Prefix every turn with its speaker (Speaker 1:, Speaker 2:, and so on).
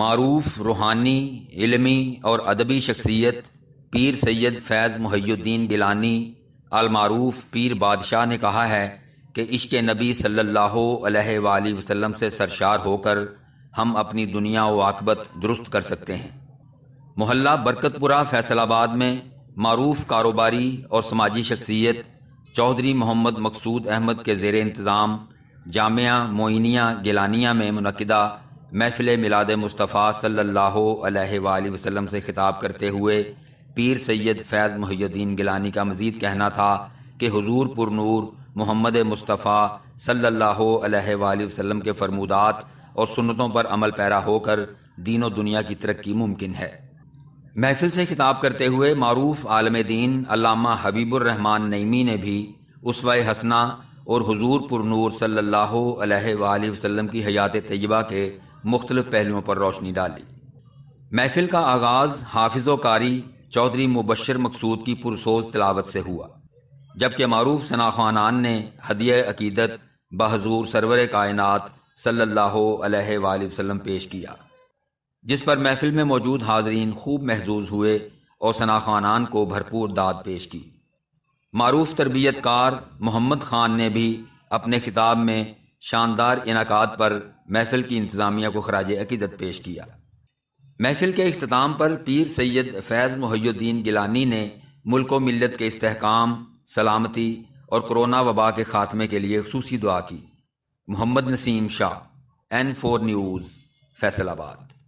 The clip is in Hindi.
Speaker 1: मरूफ रूहानी इलमी और अदबी शख्सियत पीर सैयद फैज़ मुहैद्दीन गिलानी अलमारूफ पीर बादशाह ने कहा है कि इश्क नबी सल्ला वसलम से सरशार होकर हम अपनी दुनिया व आकबत दुरुस्त कर सकते हैं मोहल्ला बरकतपुरा फैसलाबाद में मरूफ कारोबारी और समाजी शख्सियत चौधरी मोहम्मद मकसूद अहमद के जेर इंतज़ाम जामिया मोइनिया गिलानिया में मनदा महफिल मिलाद मुस्तफ़ा सल्ला वसलम से खिताब करते हुए पीर सैद फैज़ मुहद्दीन गिलानी का मज़ीद कहना था कि हजूर पुरनूर मोहम्मद मुस्तफ़ा सल्ला वसलम के फरमूदात और सुनतों पर अमल पैरा होकर दीनों दुनिया की तरक्की मुमकिन है महफिल से खिताब करते हुए मरूफ आलम दीन अलामा हबीबुररहमान नईमी ने भी उसवा हसना और हजूर पुरनूर सल्ला वसलम की हयात तयबा के मुख्तलिफ पहलुओं पर रोशनी डाली महफिल का आगाज़ हाफिज़ कारी चौधरी मुबशर मकसूद की पुरसोज तलावत से हुआ जबकि मारूफ़ सना ख़ान ने हदिय अकीदत बहजूर सरवर कायनत सल्ला पेश किया जिस पर महफिल में मौजूद हाजरीन खूब महजूज हुए और सना ख़ान को भरपूर दाद पेश की मारूफ तरबियत कार मोहम्मद खान ने भी अपने खिताब में शानदार इनका पर महफिल की इंतज़ामिया को खराज अकीदत पेश किया महफिल के अख्ताम पर पीर सैयद फैज़ मुहैद्दीन गिलानी ने मुल्क व मिलत के इसकाम सलामती और कोरोना वबा के खात्मे के लिए खसूसी दुआ की Mohammad Naseem Shah N four news Faisalabad